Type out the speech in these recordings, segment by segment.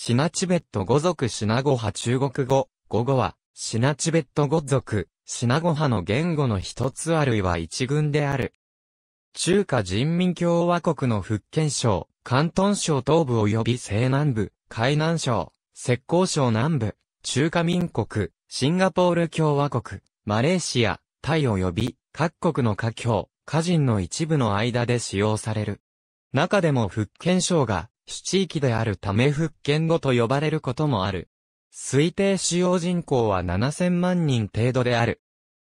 シナチベット語族シナゴ派中国語、語語は、シナチベット語族、シナゴ派の言語の一つあるいは一群である。中華人民共和国の福建省、広東省東部及び西南部、海南省、浙江省南部、中華民国、シンガポール共和国、マレーシア、タイ及び各国の華僑、華人の一部の間で使用される。中でも福建省が市地域であるため復権後と呼ばれることもある。推定使用人口は7000万人程度である。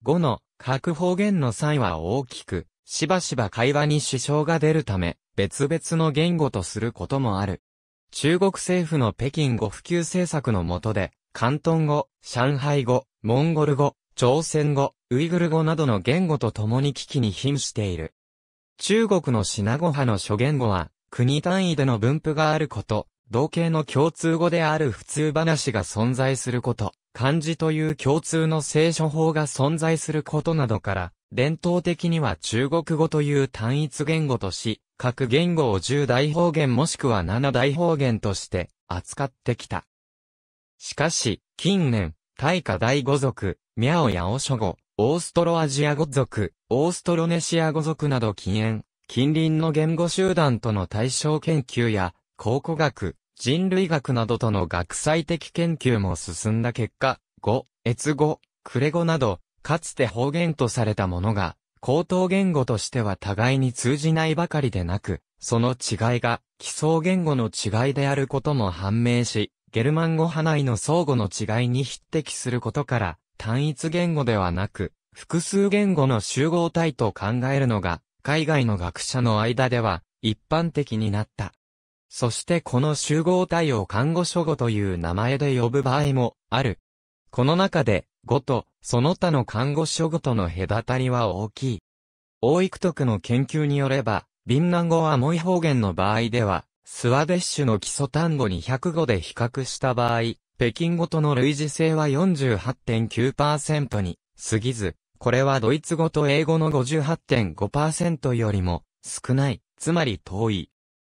語の各方言の際は大きく、しばしば会話に支障が出るため、別々の言語とすることもある。中国政府の北京語普及政策の下で、広東語、上海語、モンゴル語、朝鮮語、ウイグル語などの言語と共に危機に瀕している。中国のシナ語派の諸言語は、国単位での分布があること、同型の共通語である普通話が存在すること、漢字という共通の聖書法が存在することなどから、伝統的には中国語という単一言語とし、各言語を10大方言もしくは7大方言として扱ってきた。しかし、近年、大化第五族、ミャオヤオショ語、オーストロアジア語族、オーストロネシア語族など禁煙、近隣の言語集団との対象研究や、考古学、人類学などとの学際的研究も進んだ結果、語、越語、クレ語など、かつて方言とされたものが、口頭言語としては互いに通じないばかりでなく、その違いが、基礎言語の違いであることも判明し、ゲルマン語派内の相互の違いに匹敵することから、単一言語ではなく、複数言語の集合体と考えるのが、海外の学者の間では一般的になった。そしてこの集合体を看護書語という名前で呼ぶ場合もある。この中で、語とその他の看護書語との隔たりは大きい。大幾徳の研究によれば、ビンナン語はモイ方言の場合では、スワデッシュの基礎単語に100語で比較した場合、北京語との類似性は48.9%に過ぎず、これはドイツ語と英語の58.5%よりも少ない、つまり遠い。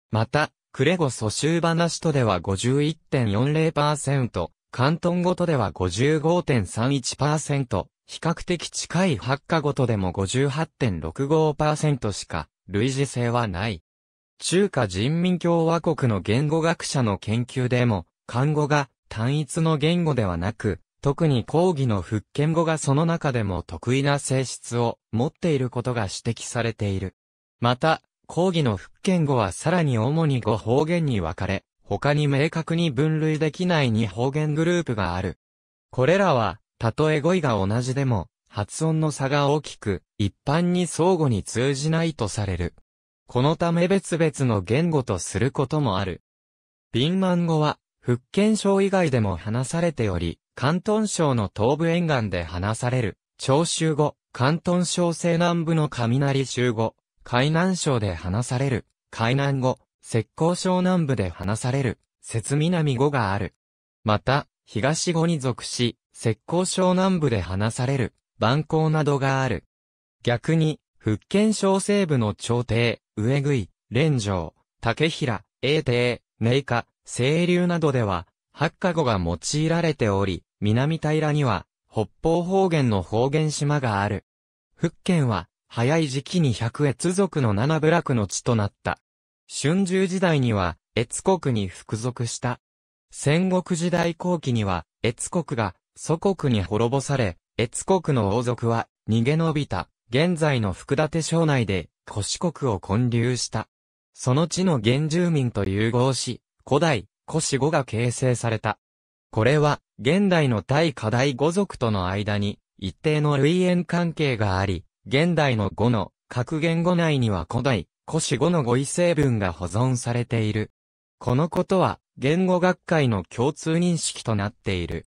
また、クレゴ蘇州話とでは51.40%、関東語とでは55.31%、比較的近い発火語とでも58.65%しか類似性はない。中華人民共和国の言語学者の研究でも、漢語が単一の言語ではなく、特に講義の復権語がその中でも得意な性質を持っていることが指摘されている。また、講義の復権語はさらに主に5方言に分かれ、他に明確に分類できない2方言グループがある。これらは、たとえ語彙が同じでも、発音の差が大きく、一般に相互に通じないとされる。このため別々の言語とすることもある。ビンマン語は、福建省以外でも話されており、関東省の東部沿岸で話される、長州語、関東省西南部の雷州語、海南省で話される、海南語、石膏省南部で話される、雪南語がある。また、東語に属し、石膏省南部で話される、万光などがある。逆に、福建省西部の朝廷、上杭、連城、竹平、英帝、寧夏、清流などでは、八カ語が用いられており、南平には、北方方言の方言島がある。福建は、早い時期に百越族の七部落の地となった。春秋時代には、越国に服属した。戦国時代後期には、越国が祖国に滅ぼされ、越国の王族は逃げ延びた、現在の福建省内で、古四国を建立した。その地の原住民と融合し、古代、古史語が形成された。これは、現代の対課題語族との間に、一定の類縁関係があり、現代の語の、格言語内には古代、古史語の語彙成分が保存されている。このことは、言語学会の共通認識となっている。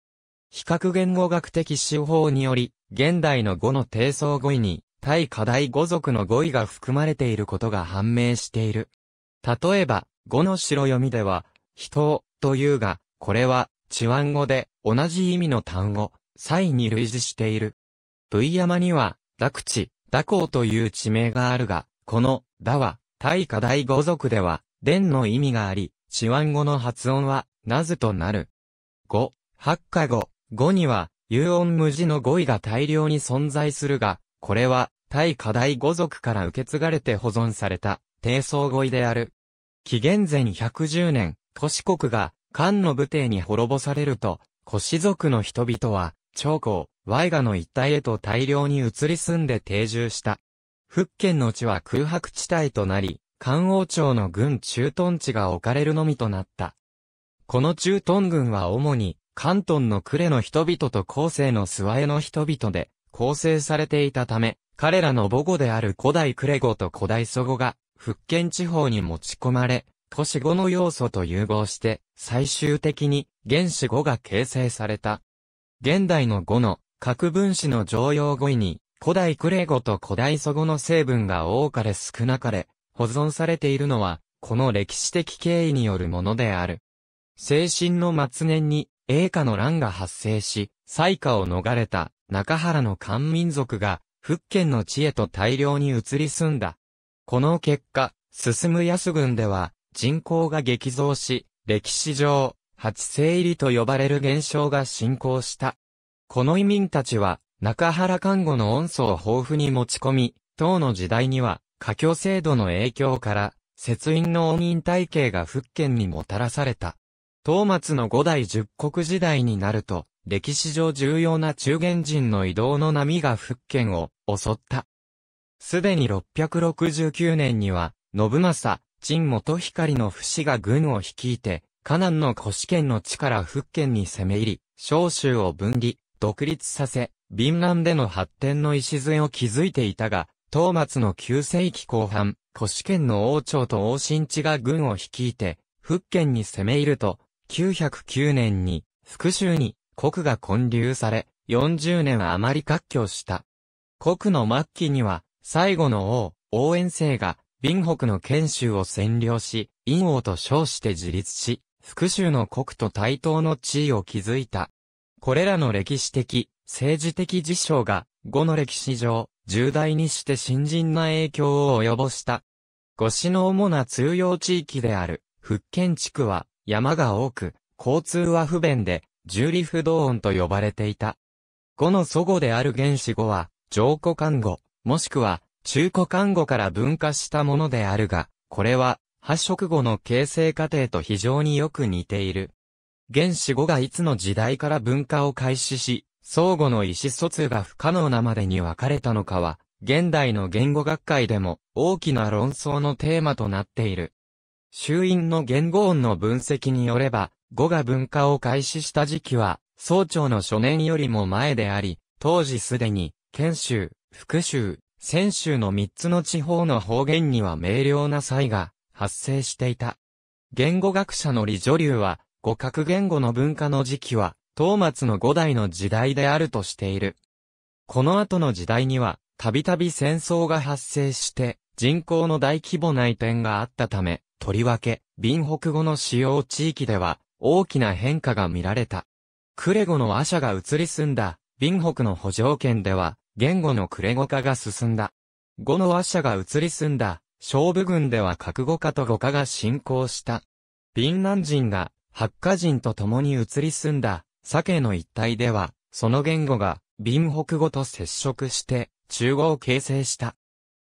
比較言語学的手法により、現代の語の低層語彙に、対課題語族の語彙が含まれていることが判明している。例えば、語の白読みでは、人というが、これは、チワン語で同じ意味の単語、サイに類似している。ブイ山には、チ、地、蛇行という地名があるが、この、だは、大化大語族では、伝の意味があり、チワン語の発音は、なぜとなる。5、八カ語、語には、有音無字の語彙が大量に存在するが、これは、大化大語族から受け継がれて保存された、低層語彙である。紀元前110年、都市国が漢の武帝に滅ぼされると、古氏族の人々は、長江、淮河の一帯へと大量に移り住んで定住した。福建の地は空白地帯となり、漢王朝の軍駐屯地が置かれるのみとなった。この駐屯軍は主に、関東の呉の人々と後世の諏訪江の人々で構成されていたため、彼らの母語である古代呉語と古代祖語が、福建地方に持ち込まれ、古死後の要素と融合して、最終的に原子語が形成された。現代の語の核分子の常用語彙に、古代クレ語と古代祖語の成分が多かれ少なかれ、保存されているのは、この歴史的経緯によるものである。精神の末年に、栄華の乱が発生し、災禍を逃れた中原の漢民族が、福建の地へと大量に移り住んだ。この結果、進む安軍では、人口が激増し、歴史上、八世入りと呼ばれる現象が進行した。この移民たちは、中原看護の恩素を豊富に持ち込み、唐の時代には、家境制度の影響から、節印の恩人体系が福建にもたらされた。唐末の五代十国時代になると、歴史上重要な中原人の移動の波が福建を襲った。すでに669年には、信政、陳元光の不死が軍を率いて、河南の古市県の地から福建に攻め入り、召州を分離、独立させ、ビ南での発展の礎を築いていたが、東松の旧世紀後半、古市県の王朝と王新地が軍を率いて、福建に攻め入ると、909年に、福州に国が建立され、40年余り割拠した。国の末期には、最後の王、応援生が、貧北の県州を占領し、陰王と称して自立し、福州の国と対等の地位を築いた。これらの歴史的、政治的事象が、後の歴史上、重大にして新人な影響を及ぼした。五市の主な通用地域である、福建地区は、山が多く、交通は不便で、重里不動音と呼ばれていた。五の祖語である原始語は、上古漢語、もしくは、中古看護から分化したものであるが、これは、発色後の形成過程と非常によく似ている。原始語がいつの時代から文化を開始し、相互の意思疎通が不可能なまでに分かれたのかは、現代の言語学会でも大きな論争のテーマとなっている。衆院の言語音の分析によれば、語が文化を開始した時期は、総長の初年よりも前であり、当時すでに、研修、復習、泉州の3つの地方の方言には明瞭な差が発生していた。言語学者の李女流は、語角言語の文化の時期は、東松の五代の時代であるとしている。この後の時代には、たびたび戦争が発生して、人口の大規模な移転があったため、とりわけ、貧北語の使用地域では、大きな変化が見られた。クレ語の阿シが移り住んだ、貧北の補助圏では、言語のクレ語化が進んだ。語の話者が移り住んだ、勝負軍では覚語化と語化が進行した。ビンナン人が、ハッカ人と共に移り住んだ、鮭の一帯では、その言語が、貧北語と接触して、中語を形成した。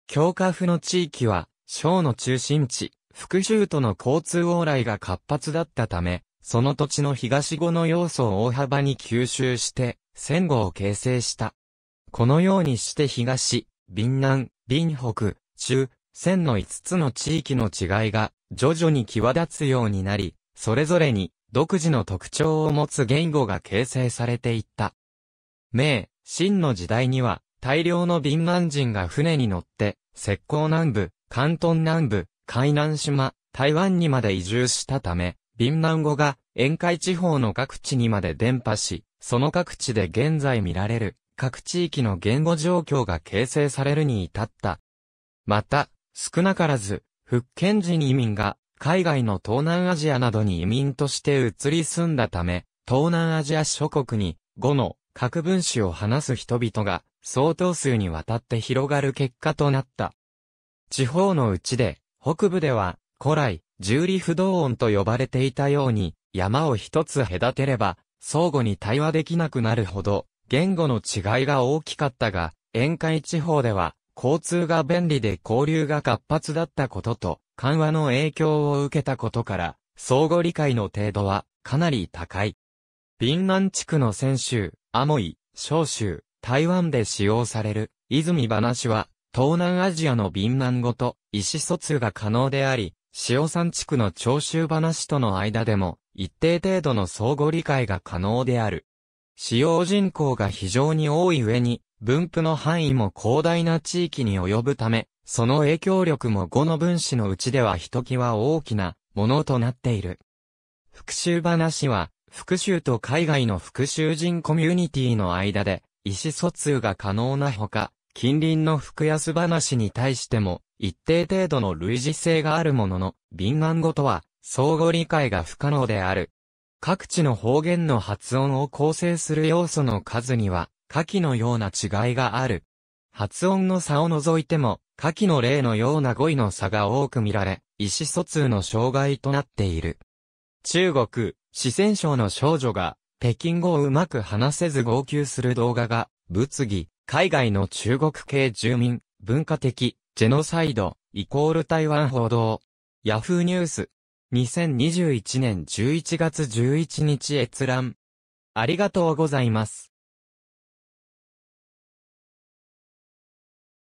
強化府の地域は、省の中心地、福州との交通往来が活発だったため、その土地の東語の要素を大幅に吸収して、戦後を形成した。このようにして東、敏南、敏北、中、線の5つの地域の違いが徐々に際立つようになり、それぞれに独自の特徴を持つ言語が形成されていった。明、清の時代には大量の敏南人が船に乗って、石膏南部、関東南部、海南島、台湾にまで移住したため、敏南語が沿海地方の各地にまで伝播し、その各地で現在見られる各地域の言語状況が形成されるに至った。また、少なからず、福建人移民が海外の東南アジアなどに移民として移り住んだため、東南アジア諸国に語の核分子を話す人々が相当数にわたって広がる結果となった。地方のうちで、北部では古来、重里不動音と呼ばれていたように、山を一つ隔てれば、相互に対話できなくなるほど、言語の違いが大きかったが、沿海地方では、交通が便利で交流が活発だったことと、緩和の影響を受けたことから、相互理解の程度はかなり高い。敏南地区の泉州、アモイ、小州、台湾で使用される、泉話は、東南アジアの敏南語と意思疎通が可能であり、塩山地区の長州話との間でも、一定程度の相互理解が可能である。使用人口が非常に多い上に、分布の範囲も広大な地域に及ぶため、その影響力も5の分子のうちではひときわ大きなものとなっている。復讐話は、復讐と海外の復讐人コミュニティの間で、意思疎通が可能なほか、近隣の服安話に対しても、一定程度の類似性があるものの、敏腕語とは、相互理解が不可能である。各地の方言の発音を構成する要素の数には、下記のような違いがある。発音の差を除いても、下記の例のような語彙の差が多く見られ、意思疎通の障害となっている。中国、四川省の少女が、北京語をうまく話せず号泣する動画が、物議、海外の中国系住民、文化的、ジェノサイド、イコール台湾報道。ヤフーニュース、2021年11月11日閲覧。ありがとうございます。